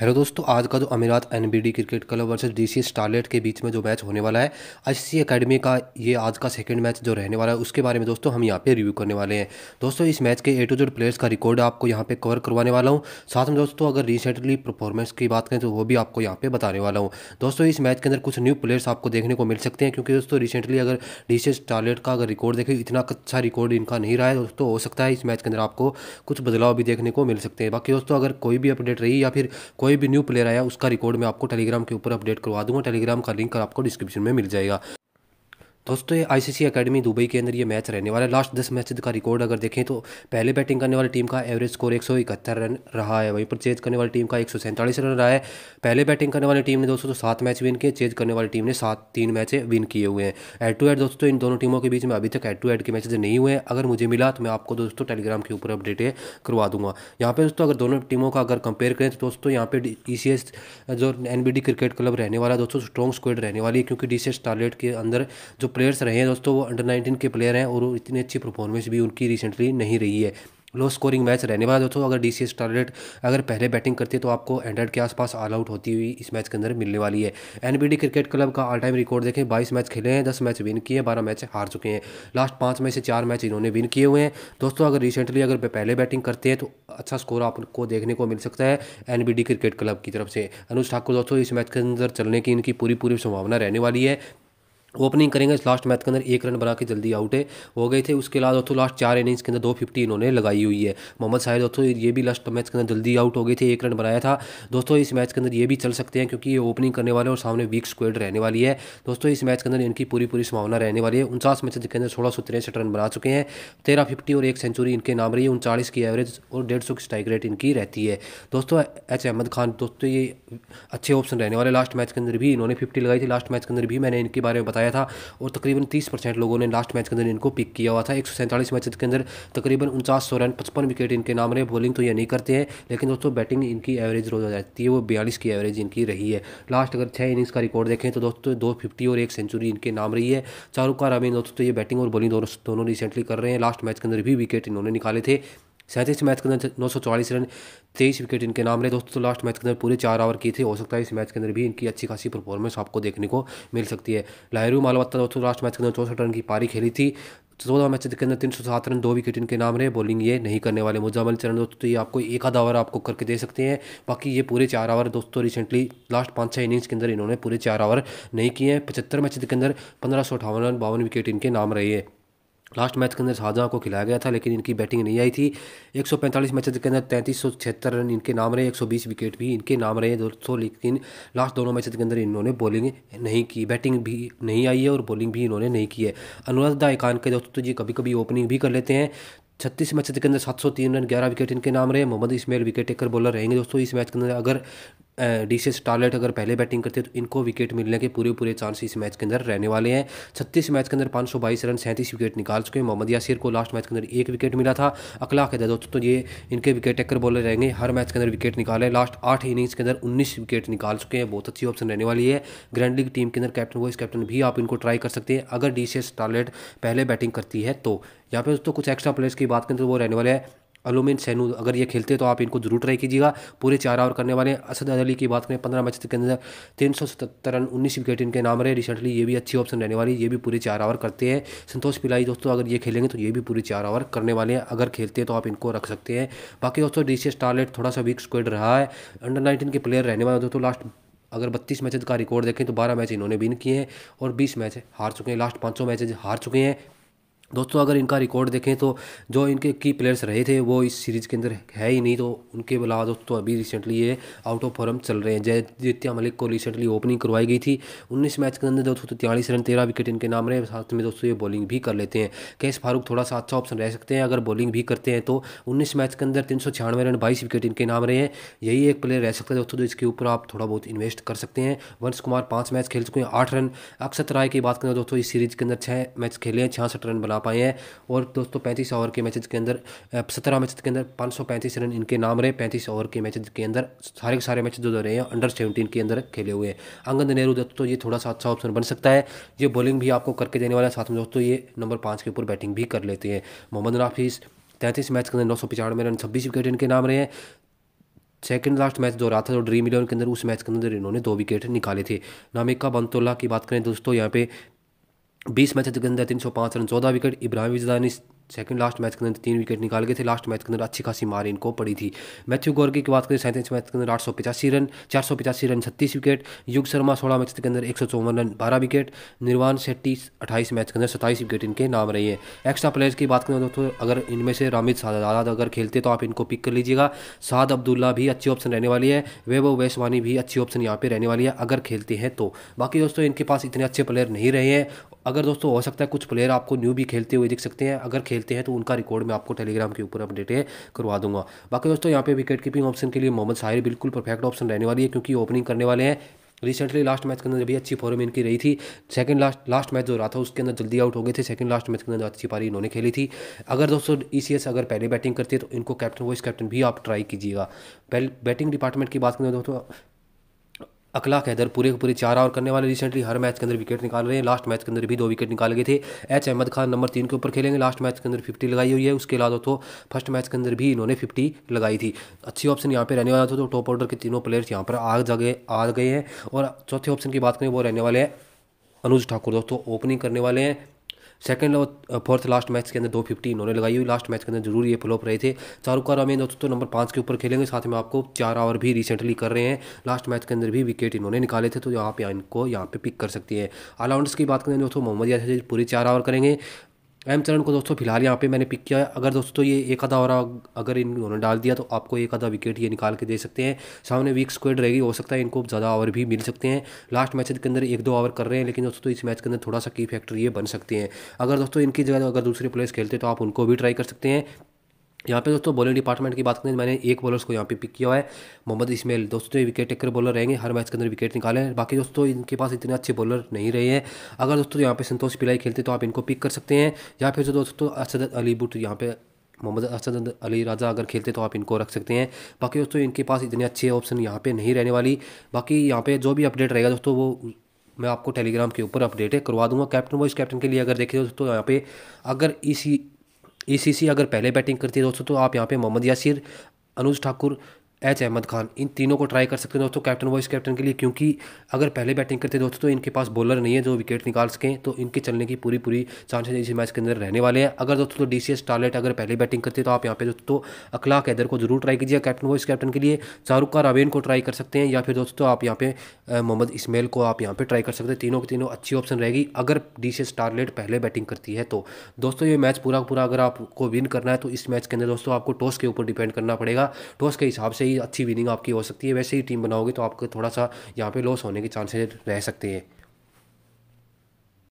hello दोस्तों आज का जो Emirates NBD cricket club versus DC starlet के बीच में जो मैच होने वाला है आईसीसी एकेडमी का ये आज का सेकंड मैच जो रहने वाला है उसके बारे में दोस्तों हम यहाँ पे रिव्यू करने वाले हैं दोस्तों इस मैच के ए टू जेड प्लेयर्स का रिकॉर्ड आपको यहाँ पे कवर करवाने वाला हूँ साथ में दोस्तों अगर रिसेंटली परफॉर्मेंस की बात करें तो वो भी आपको यहाँ पर बताने वाला हूँ दोस्तों इस मैच के अंदर कुछ न्यू प्लेयर्स आपको देखने को मिल सकते हैं क्योंकि दोस्तों रिसेंटली अगर डी स्टारलेट का अगर रिकॉर्ड देखें इतना अच्छा रिकॉर्ड इनका नहीं रहा है दोस्तों हो सकता है इस मैच के अंदर आपको कुछ बदलाव भी देखने को मिल सकते हैं बाकी दोस्तों अगर कोई भी अपडेट रही या फिर कोई भी न्यू प्लेयर आया उसका रिकॉर्ड मैं आपको टेलीग्राम के ऊपर अपडेट करवा दूंगा टेलीग्राम का लिंक आपको डिस्क्रिप्शन में मिल जाएगा दोस्तों ये आईसीसी एकेडमी दुबई के अंदर ये मैच रहने वाला है लास्ट दस मैच का रिकॉर्ड अगर देखें तो पहले बैटिंग करने वाली टीम का एवरेज स्कोर एक सौ इकहत्तर रन रहा है वहीं पर चेज करने वाली टीम का एक सौ सैंतालीस रन रहा है पहले बैटिंग करने वाली टीम ने दोस्तों तो सात मैच विन किए चेज करने वाली टीम ने सात तीन मैच विन किए हुए हैं एड टू एड दोस्तों इन दोनों टीमों के बीच में अभी तक एड टू एड के मैचेज नहीं हुए हैं अगर मुझे मिला तो मैं आपको दोस्तों टेलीग्राम के ऊपर अपडेट करवा दूंगा यहाँ पर दोस्तों अगर दोनों टीमों का अगर कंपेयर करें तो दोस्तों यहाँ पर एस e जो एन क्रिकेट क्लब रहने वाला है दोस्तों स्ट्रॉन्ग स्क्वेड रहने वाली है क्योंकि डी सी के अंदर जो प्लेयर्स रहे हैं दोस्तों वो अंडर नाइनटीन के प्लेयर हैं और इतनी अच्छी परफॉर्मेंस भी उनकी रिसेंटली नहीं रही है लो स्कोरिंग मैच रहने वाला दोस्तों अगर डी सी अगर पहले बैटिंग करती है तो आपको हंड्रेड के आसपास ऑल आउट होती हुई इस मैच के अंदर मिलने वाली है एनबीडी क्रिकेट क्लब का ऑल टाइम रिकॉर्ड देखें बाईस मैच खेले हैं दस मैच विन किए हैं बारह मैच हार चुके हैं लास्ट पाँच में से चार मैच इन्होंने विन किए हुए हैं दोस्तों अगर रिसेंटली अगर पहले बैटिंग करते हैं तो अच्छा स्कोर आपको देखने को मिल सकता है एन क्रिकेट क्लब की तरफ से अनुज ठाकुर दोस्तों इस मैच के अंदर चलने की इनकी पूरी पूरी संभावना रहने वाली है ओपनिंग करेंगे इस लास्ट मैच के अंदर एक रन बना के जल्दी आउट है हो गए थे उसके बाद दोस्तों लास्ट चार इनिंग्स के अंदर दो फिफ्टी इन्होंने लगाई हुई है मोहम्मद शाहिद दोस्तों ये भी लास्ट मैच के अंदर जल्दी आउट हो गए थे एक रन बनाया था दोस्तों इस मैच के अंदर ये भी चल सकते हैं क्योंकि ये ओपनिंग करने वाले और सामने वीक स्क्वेड रहने वाली है दोस्तों इस मैच के अंदर इनकी पूरी पूरी संभावना रहने वाली है उनचास मैच के अंदर सोलह सौ तिरसठ रन बना चुके हैं तेरह फिफ्टी और एक सेंचुरी इनके नाम रही है उनचालीस की एवरेज और डेढ़ सौ की स्ट्राइक रेट इनकी रहती है दोस्तों एच अहमद खान दोस्तों ये अच्छे ऑप्शन रहने वाले लास्ट मैच के अंदर भी इन्होंने फिफ्टी लगाई थी लास्ट मैच के अंदर भी मैंने इनके बारे में बताया बताया था और तकरीबन तीस परसेंट लोगों ने लास्ट मैच के अंदर इनको पिक किया हुआ था एक मैच के अंदर तकरीबन उनचास सौ रन पचपन विकेट इनके नाम रहे बॉलिंग तो ये नहीं करते हैं लेकिन दोस्तों बैटिंग इनकी एवरेज रोज आ जाती है वो बयालीस की एवरेज इनकी रही है लास्ट अगर छः इनिंग्स का रिकॉर्ड देखें तो दोस्तों दो फिफ्टी और एक सेंचुरी इनके नाम रही है शाहरुख का रामीन दोस्तों तो ये बैटिंग और बॉलिंग दोनों दोनों रिसेंटली कर रहे हैं लास्ट मैच के अंदर भी विकेट इन्होंने निकाले थे सैंतीस मैच के अंदर नौ सौ चालीस रन तेईस विकेट इनके नाम रहे दोस्तों तो लास्ट मैच के अंदर पूरे चार ओवर किए थे हो सकता है इस मैच के अंदर भी इनकी अच्छी खासी परफॉर्मेंस आपको देखने को मिल सकती है लाहरू मालवत्ता दोस्तों लास्ट मैच के अंदर चौसठ रन की पारी खेली थी चौदह मैच के अंदर तीन सौ सात रन दो विकेट इनके नाम रहे बॉलिंग ये नहीं करने वाले मुजामल चरण दोस्तों तो ये आपको एक आधा ओवर आपको करके दे सकते हैं बाकी ये पूरे चार ओवर दोस्तों रिसेंटली लास्ट पाँच छः इनिंग्स के अंदर इन्होंने पूरे चार ओवर नहीं किए हैं पचहत्तर मैच के अंदर पंद्रह सौ अठावन रन बावन विकेट इनके नाम रहे हैं लास्ट मैच के अंदर शाहजहाँ को खिलाया गया था लेकिन इनकी बैटिंग नहीं आई थी 145 मैचेस के अंदर तैंतीस सौ छिहत्तर रन इनके नाम रहे 120 विकेट भी इनके नाम रहे दोस्तों लेकिन लास्ट दोनों मैचेस के अंदर इन्होंने बॉलिंग नहीं की बैटिंग भी नहीं आई है और बॉलिंग भी इन्होंने नहीं की है अनुराग दा खान के दोस्तों जी कभी कभी ओपनिंग भी कर लेते हैं छत्तीस मैच के अंदर सात सौ तीन रन ग्यारह विकेट इनके नाम रहे Mohammed Ismail wicket taker bowler रहेंगे दोस्तों इस मैच के अंदर अगर डी से स्टारलाइट अगर पहले बैटिंग करते हैं तो इनको विकेट मिलने के पूरे पूरे चांस इस मैच के अंदर रहने वाले हैं छत्तीस मैच के अंदर पाँच सौ बाईस रन सैंतीस विकेट निकाल चुके हैं मोहम्मद यासिर को लास्ट मैच के अंदर एक विकेट मिला था अकला के दोस्तों तो ये इनके विकेट टेकर बॉलर रहेंगे हर मैच के अंदर विकेट निकाले लास्ट आठ इनिंग्स के अंदर उन्नीस विकेट निकाल चुके हैं बहुत अच्छी ऑप्शन रहने वाली है ग्रैंड लीग टीम के अंदर कैप्टन वाइस कैप्टन भी आप इनको ट्राई कर सकते हैं अगर डी से स्टारलाइट पहले बैटिंग करती है तो यहाँ पे दोस्तों कुछ एक्स्ट्रा प्लेयर्स की बात करें तो वो रहने वाले हैं अलोमिन सैनू अगर ये खेलते हैं तो आप इनको जरूर ट्राई कीजिएगा पूरे चार ओवर करने वाले असद अली की बात करें पंद्रह मैच के अंदर तीन सौ सतहत्तर रन उन्नीस विकेट इनके नाम रहे रिसेंटली ये भी अच्छी ऑप्शन रहने वाली ये भी पूरे चार ओवर करते हैं संतोष पिलाई दोस्तों अगर ये खेलेंगे तो ये भी पूरे चार ओवर करने वाले हैं अगर खेलते हैं तो आप इनको रख सकते हैं बाकी दोस्तों डी सी स्टारलेट थोड़ा सा वीक स्क्वेड रहा है अंडर नाइनटीन के प्लेयर रहने वाले दोस्तों लास्ट अगर बत्तीस मैचेज का रिकॉर्ड देखें तो बारह मैच इन्होंने विन किए हैं और बीस मैच हार चुके हैं लास्ट पाँचों मैचेज हार चुके हैं दोस्तों अगर इनका रिकॉर्ड देखें तो जो इनके की प्लेयर्स रहे थे वो इस सीरीज़ के अंदर है ही नहीं तो उनके अलावा दोस्तों अभी रिसेंटली ये आउट ऑफ फॉर्म चल रहे हैं जय जित्या मलिक को रिसेंटली ओपनिंग करवाई गई थी उन्नीस मैच के अंदर दोस्तों तिरालीस रन तेरह विकेट इनके नाम रहे साथ में दोस्तों ये बॉलिंग भी कर लेते हैं कैश फारूक थोड़ा सा अच्छा ऑप्शन रह सकते हैं अगर बॉलिंग भी करते हैं तो उन्नीस मैच के अंदर तीन रन बाईस विकेट इनके नाम रहे हैं यही एक प्लेयर रह सकता है दोस्तों जो तो इसके ऊपर आप थोड़ा बहुत इन्वेस्ट कर सकते हैं वंश कुमार पाँच मैच खेल चुके हैं आठ रन अक्षत राय की बात करें तो दोस्तों इस सीरीज़ के अंदर छः मैच खेले हैं छियासठ रन बना पाए हैं और दोस्तों पैंतीस ओवर के मैचेज के अंदर सत्रह मैचेज के अंदर पाँच रन इनके नाम रहे पैंतीस ओवर के मैचेज के अंदर सारे सारे मैच जो रहे हैं अंडर सेवेंटीन के अंदर खेले हुए हैं अंगद नेहरू दोस्तों ये थोड़ा सा अच्छा ऑप्शन बन सकता है ये बॉलिंग भी आपको करके देने वाला है साथ में दोस्तों ये नंबर पाँच के ऊपर बैटिंग भी कर लेते हैं मोहम्मद राफीज तैंतीस मैच के अंदर नौ सौ पचानवे रन छब्बीस विकेट इनके नाम रहे हैं सेकंड लास्ट मैच दो रहा था जो ड्रीम इलेवन के अंदर उस मैच के अंदर इन्होंने दो विकेट निकाले थे नामिका बंतोला की बात करें दोस्तों यहाँ पे बीस मैच के अंदर तीन सौ पाँच रन चौदह विकेट इब्राहिम जदानी सेकंड लास्ट मैच के अंदर तीन विकेट निकाल गए थे लास्ट मैच के अंदर अच्छी खासी मार इनको पड़ी थी मैथ्यू गौर की बात करें सैंतीस मैच के अंदर आठ सौ पचासी रन चार सौ पचासी रन छत्तीस विकेट युग शर्मा सोलह मैच के अंदर एक सौ चौवन रन बारह विकेट निर्वाण शेट्टी अट्ठाईस मैच के अंदर सत्ताईस विकेट इनके नाम रहे हैं एक्स्ट्रा प्लेयर्स की बात करें दोस्तों अगर इनमें से रामिद सादाद अगर खेलते तो आप इनको पिक कर लीजिएगा साद अब्दुल्ला भी अच्छी ऑप्शन रहने वाली है वेबो वैसवानी भी अच्छी ऑप्शन यहाँ पर रहने वाली है अगर खेलते हैं तो बाकी दोस्तों इनके पास इतने अच्छे प्लेयर नहीं रहे हैं अगर दोस्तों हो सकता है कुछ प्लेयर आपको न्यू भी खेलते हुए दिख सकते हैं अगर खेलते हैं तो उनका रिकॉर्ड मैं आपको टेलीग्राम के ऊपर अपडेट करवा दूंगा बाकी दोस्तों यहाँ पे विकेट कीपिंग ऑप्शन के लिए मोहम्मद साहिर बिल्कुल परफेक्ट ऑप्शन रहने वाली है क्योंकि ओपनिंग करने वाले हैं रिसेंटली लास्ट मैच के अंदर भी अच्छी फॉर्म इनकी रही थी सेकंड लास्ट लास्ट मैच जो रहा था उसके अंदर जल्दी आउट हो गए थे सेकंड लास्ट मैच के अंदर अच्छी पारी इन्होंने खेली थी अगर दोस्तों ई e अगर पहले बैटिंग करती है तो इनको कैप्टन वाइस कैप्टन भी आप ट्राई कीजिएगा बैटिंग डिपार्टमेंट की बात करें तो दोस्तों अखलाक हैदर पूरे के पूरे चार ओवर करने वाले रिसेंटली हर मैच के अंदर विकेट निकाल रहे हैं लास्ट मैच के अंदर भी दो विकेट निकाल गए थे एच अहमद खान नंबर तीन के ऊपर खेलेंगे लास्ट मैच के अंदर फिफ्टी लगाई हुई है उसके अलावा तो फर्स्ट मैच के अंदर भी इन्होंने फिफ्टी लगाई थी अच्छी ऑप्शन यहाँ पर रहने वाला था तो टॉप ऑर्डर के तीनों प्लेयर्स यहाँ पर आ जागे आ गए हैं और चौथे ऑप्शन की बात करें वो रहने वाले हैं अनुज ठाकुर दोस्तों ओपनिंग करने वाले हैं सेकंड और फोर्थ लास्ट मैच के अंदर दो फिफ्टी इन्होंने लगाई हुई लास्ट मैच के अंदर जरूर ये फ्लॉप रहे थे शाहरुख खान अमीन दोस्तों नंबर पाँच के ऊपर खेलेंगे साथ में आपको चार ओवर भी रिसेंटली कर रहे हैं लास्ट मैच के अंदर भी विकेट इन्होंने निकाले थे तो यहाँ पे इनको यहाँ पे पिक कर सकती है ऑलराउंडर्स की बात करें दोस्तों मोहम्मद यासिर पूरी चार ओवर करेंगे एम चरण को दोस्तों फिलहाल यहाँ पे मैंने पिक किया है अगर दोस्तों ये एक आधा और अगर इन्होंने डाल दिया तो आपको एक आधा विकेट ये निकाल के दे सकते हैं सामने वीक स्क्वेड रहेगी हो सकता है इनको ज़्यादा ओवर भी मिल सकते हैं लास्ट मैच के अंदर एक दो ओवर कर रहे हैं लेकिन दोस्तों इस मैच के अंदर थोड़ा सा की फैक्टर ये बन सकते हैं अगर दोस्तों इनकी जगह अगर दूसरे प्लेयर्स खेलते तो आप उनको भी ट्राई कर सकते हैं यहाँ पे दोस्तों बॉलिंग डिपार्टमेंट की बात करें मैंने एक बॉलर्स को यहाँ पे पिक किया हुआ है मोहम्मद इसमेल दोस्तों ये विकेट टेकर बॉलर रहेंगे हर मैच के अंदर विकेट निकाले हैं बाकी दोस्तों इनके पास इतने अच्छे बॉलर नहीं रहे हैं अगर दोस्तों यहाँ पे संतोष पिलाई खेलते तो आप इनको पिक कर सकते हैं या फिर जो दोस्तों असद अली बुट यहाँ पे मोहम्मद असद अली राजा अगर खेलते तो आप इनको रख सकते हैं बाकी दोस्तों इनके पास इतने अच्छे ऑप्शन यहाँ पर नहीं रहने वाली बाकी यहाँ पे जो भी अपडेट रहेगा दोस्तों वो मैं आपको टेलीग्राम के ऊपर अपडेट करवा दूंगा कैप्टन वाइस कैप्टन के लिए अगर देखें दोस्तों यहाँ पे अगर इसी ईसीसी अगर पहले बैटिंग करती है दोस्तों तो आप यहाँ पे मोहम्मद यासिर अनुज ठाकुर एच अहमद खान इन तीनों को ट्राई कर सकते हैं दोस्तों कैप्टन वाइस कैप्टन के लिए क्योंकि अगर पहले बैटिंग करते दोस्तों तो इनके पास बॉलर नहीं है जो विकेट निकाल सकें तो इनके चलने की पूरी पूरी चांसेस इस मैच के अंदर रहने वाले हैं अगर दोस्तों तो डी सी टारलेट अगर पहले बैटिंग करते तो आप यहाँ पे दोस्तों अखलाक हैदर को जरूर ट्राई कीजिए कैप्टन वाइस कैप्टन के लिए शाहरुख का रावेन को ट्राई कर सकते हैं या फिर दोस्तों आप यहाँ पे मोहम्मद इसमेल को आप यहाँ पर ट्राई कर सकते हैं तीनों की तीनों अच्छी ऑप्शन रहेगी अगर डी सी टारलेट पहले बैटिंग करती है तो दोस्तों ये मैच पूरा पूरा अगर आपको विन करना है तो इस मैच के अंदर दोस्तों आपको टॉस के ऊपर डिपेंड करना पड़ेगा टॉस के हिसाब से ही अच्छी विनिंग आपकी हो सकती है वैसे ही टीम बनाओगे तो आपको थोड़ा सा यहाँ पे लॉस होने के चांसेस रह सकते हैं